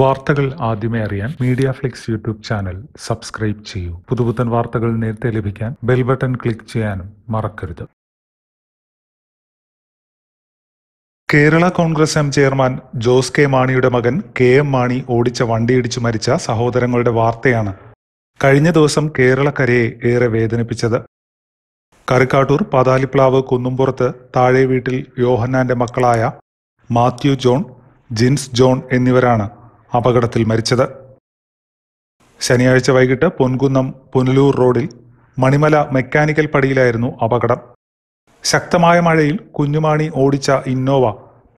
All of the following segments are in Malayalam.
വാർത്തകൾ ആദ്യമേ അറിയാൻ Media Flix YouTube channel subscribe ചെയ്യൂ പുതുപുത്തൻ വാർത്തകൾ നേരത്തെ ലഭിക്കാൻ ബെൽ ബട്ടൺ ക്ലിക്ക് ചെയ്യാനും മറക്കരുത് Kerala Congress M chairman Jose K മാണിയുടെ മകൻ കെ എം മാണി ഓടിച്ച വണ്ടിയിടിച്ചു മരിച്ച സഹോദരങ്ങളുടെ വാർത്തയാണ് കഴിഞ്ഞ ദിവസം കേരളക്കരയെ ഏറെ വേദനിപ്പിച്ചത് കറിക്കാട്ടൂർ പാതാലിപ്ലാവ് കുന്നുംപുറത്ത് താഴെ വീട്ടിൽ യോഹന്നാന്റെ മക്കളായ മാത്യു ജോൺ ജിൻസ് ജോൺ എന്നിവരാണ് അപകടത്തിൽ മരിച്ചത് ശനിയാഴ്ച വൈകിട്ട് പൊൻകുന്നം പുനലൂർ റോഡിൽ മണിമല മെക്കാനിക്കൽ പടിയിലായിരുന്നു അപകടം ശക്തമായ മഴയിൽ കുഞ്ഞുമാണി ഓടിച്ച ഇന്നോവ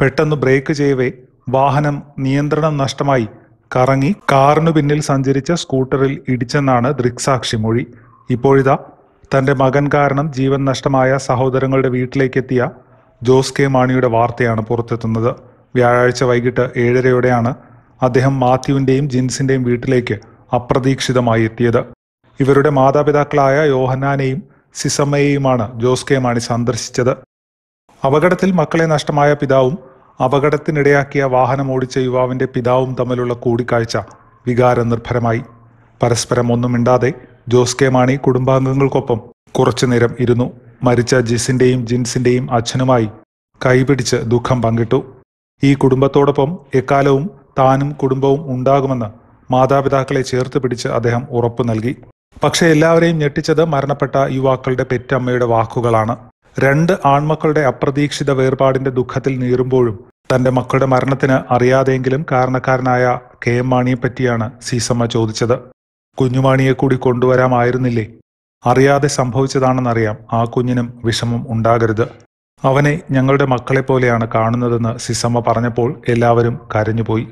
പെട്ടെന്ന് ബ്രേക്ക് ചെയ്യവേ വാഹനം നിയന്ത്രണം നഷ്ടമായി കറങ്ങി കാറിനു പിന്നിൽ സഞ്ചരിച്ച സ്കൂട്ടറിൽ ഇടിച്ചെന്നാണ് ദൃക്സാക്ഷി മൊഴി ഇപ്പോഴിതാ തന്റെ മകൻ കാരണം ജീവൻ നഷ്ടമായ സഹോദരങ്ങളുടെ വീട്ടിലേക്കെത്തിയ ജോസ് കെ മാണിയുടെ വാർത്തയാണ് പുറത്തെത്തുന്നത് വ്യാഴാഴ്ച വൈകിട്ട് ഏഴരയോടെയാണ് അദ്ദേഹം മാത്യുവിൻ്റെയും ജിൻസിൻ്റെയും വീട്ടിലേക്ക് അപ്രതീക്ഷിതമായി എത്തിയത് ഇവരുടെ മാതാപിതാക്കളായ യോഹന്നാനെയും സിസമ്മയെയുമാണ് ജോസ് കെ മാണി സന്ദർശിച്ചത് അപകടത്തിൽ മക്കളെ നഷ്ടമായ പിതാവും അപകടത്തിനിടയാക്കിയ വാഹനം ഓടിച്ച യുവാവിൻ്റെ പിതാവും തമ്മിലുള്ള കൂടിക്കാഴ്ച നിർഭരമായി പരസ്പരം ഒന്നും മിണ്ടാതെ ജോസ് കെ മാണി കുടുംബാംഗങ്ങൾക്കൊപ്പം കുറച്ചുനേരം ഇരുന്നു മരിച്ച ജിസിൻ്റെയും ജിൻസിൻ്റെയും അച്ഛനുമായി കൈപിടിച്ച് ദുഃഖം പങ്കിട്ടു ഈ കുടുംബത്തോടൊപ്പം എക്കാലവും താനും കുടുംബവും ഉണ്ടാകുമെന്ന് മാതാപിതാക്കളെ ചേർത്ത് പിടിച്ച് അദ്ദേഹം ഉറപ്പു നൽകി പക്ഷേ എല്ലാവരെയും ഞെട്ടിച്ചത് മരണപ്പെട്ട യുവാക്കളുടെ പെറ്റമ്മയുടെ വാക്കുകളാണ് രണ്ട് ആൺമക്കളുടെ അപ്രതീക്ഷിത വേർപാടിന്റെ ദുഃഖത്തിൽ നീറുമ്പോഴും തന്റെ മക്കളുടെ മരണത്തിന് അറിയാതെങ്കിലും കാരണക്കാരനായ കെ എം മാണിയെ പറ്റിയാണ് സീസമ്മ ചോദിച്ചത് കുഞ്ഞുമാണിയെ കൂടി കൊണ്ടുവരാമായിരുന്നില്ലേ അറിയാതെ സംഭവിച്ചതാണെന്നറിയാം ആ കുഞ്ഞിനും വിഷമം ഉണ്ടാകരുത് അവനെ ഞങ്ങളുടെ മക്കളെ പോലെയാണ് കാണുന്നതെന്ന് സിസമ്മ പറഞ്ഞപ്പോൾ എല്ലാവരും കരഞ്ഞുപോയി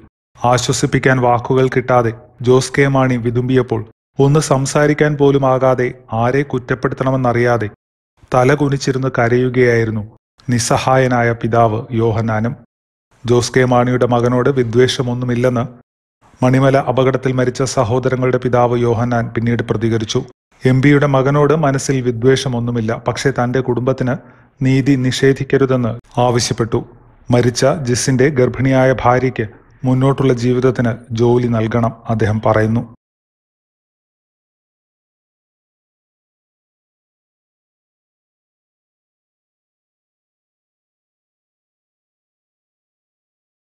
ആശ്വസിപ്പിക്കാൻ വാക്കുകൾ കിട്ടാതെ ജോസ് കെ മാണി വിതുമ്പിയപ്പോൾ ഒന്ന് സംസാരിക്കാൻ പോലും ആകാതെ ആരെ കുറ്റപ്പെടുത്തണമെന്നറിയാതെ തല കുനിച്ചിരുന്ന് കരയുകയായിരുന്നു നിസ്സഹായനായ പിതാവ് യോഹനാനും ജോസ് കെ മാണിയുടെ മകനോട് വിദ്വേഷമൊന്നുമില്ലെന്ന് മണിമല അപകടത്തിൽ മരിച്ച സഹോദരങ്ങളുടെ പിതാവ് യോഹന്നാൻ പിന്നീട് പ്രതികരിച്ചു എം പിയുടെ മകനോട് മനസ്സിൽ വിദ്വേഷമൊന്നുമില്ല പക്ഷേ തന്റെ കുടുംബത്തിന് നീതി നിഷേധിക്കരുതെന്ന് ആവശ്യപ്പെട്ടു മരിച്ച ജിസിന്റെ ഗർഭിണിയായ ഭാര്യയ്ക്ക് മുന്നോട്ടുള്ള ജീവിതത്തിന് ജോലി നൽകണം അദ്ദേഹം പറയുന്നു